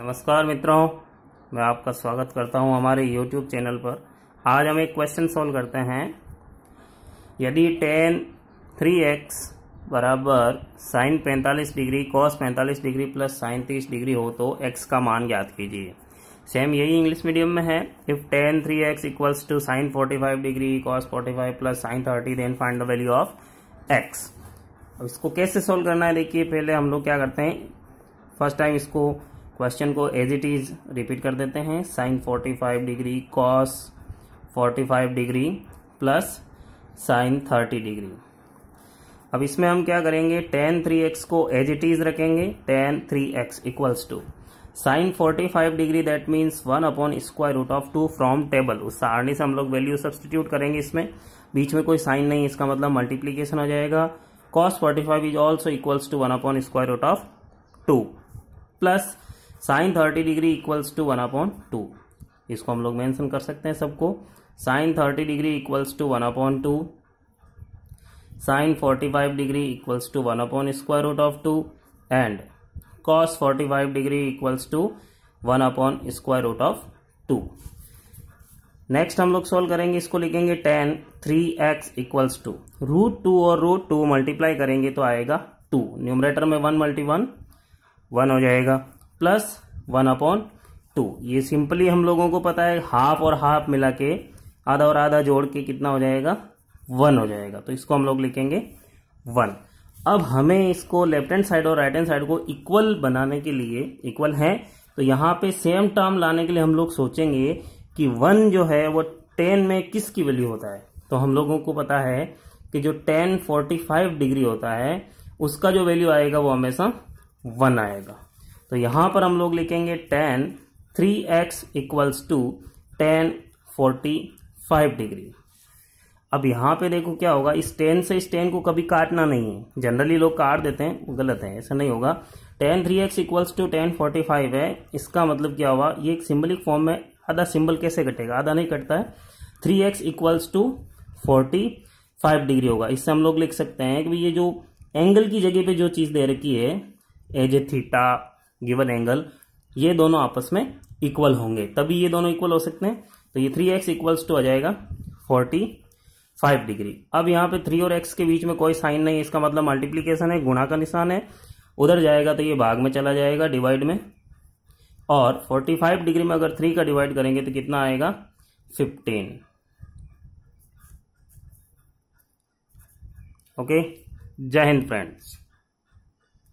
नमस्कार मित्रों मैं आपका स्वागत करता हूं हमारे यूट्यूब चैनल पर आज हम एक क्वेश्चन सॉल्व करते हैं यदि टेन थ्री एक्स बराबर साइन पैंतालीस डिग्री कॉस पैंतालीस डिग्री प्लस साइन तीस डिग्री हो तो एक्स का मान ज्ञात कीजिए सेम यही इंग्लिश मीडियम में है if tan three x equals to sine forty five degree cos forty five plus sine thirty then find the value of x अब इसको कैसे सोल्व करना है देखिए पहले हम लोग क्या करते हैं फर्स्ट टाइम इसको क्वेश्चन को एज इट इज रिपीट कर देते हैं sine 45 degree cos 45 degree plus sine 30 degree अब इसमें हम क्या करेंगे टेन थ्री एक्स को एज इट इज रखेंगे tan three x equals to sine forty five degree that means one upon square root of two from table उस सारणी से हम लोग वैल्यू सब्सटीट्यूट करेंगे इसमें बीच में कोई साइन नहीं इसका मतलब मल्टीप्लीकेशन हो जाएगा cos forty five is also equals to one upon square root of two plus sine thirty degree equals to one upon two इसको हम लोग मेंशन कर सकते हैं सबको sine thirty degree equals to one upon two sine forty five degree equals to one upon square root of two and cos forty five degree equals to one upon square root of two next हम लोग solve करेंगे इसको लिखेंगे tan three x equals to root two और root two multiply करेंगे तो आएगा two numerator में वन मल्टी वन वन हो जाएगा प्लस वन अपॉन टू ये सिंपली हम लोगों को पता है हाफ और हाफ मिला के आधा और आधा जोड़ के कितना हो जाएगा वन हो जाएगा तो इसको हम लोग लिखेंगे वन अब हमें इसको लेफ्ट हैंड साइड और राइट हैंड साइड को इक्वल बनाने के लिए इक्वल है तो यहाँ पे सेम टर्म लाने के लिए हम लोग सोचेंगे कि वन जो है वो टेन में किसकी वैल्यू होता है तो हम लोगों को पता है कि जो टेन फोर्टी फाइव डिग्री होता है उसका जो वैल्यू आएगा वो हमेशा वन आएगा तो यहाँ पर हम लोग लिखेंगे tan three x equals to tan forty five degree अब यहाँ पे देखो क्या होगा इस टेन से इस टेन को कभी काटना नहीं है जनरली लोग काट देते हैं वो गलत है ऐसा नहीं होगा tan three x equals to tan forty five है इसका मतलब क्या हुआ ये एक सिम्बलिक फॉर्म में आधा सिम्बल कैसे कटेगा आधा नहीं कटता है three x equals to forty five degree होगा इससे हम लोग लिख सकते हैं कि ये जो एंगल की जगह पे जो चीज़ दे रखी है as a theta given angle ये दोनों आपस में इक्वल होंगे तभी ये दोनों इक्वल हो सकते हैं तो ये थ्री एक्स इक्वल्स टू आ जाएगा फोर्टी फाइव डिग्री अब यहाँ पे थ्री और एक्स के बीच में कोई साइन नहीं इसका मतलब मल्टीप्लीकेशन है गुणा का निशान है उधर जाएगा तो ये भाग में चला जाएगा डिवाइड में और फोर्टी फाइव डिग्री में अगर थ्री का डिवाइड करेंगे तो कितना आएगा फिफ्टीन ओके जय हिंद फ्रेंड्स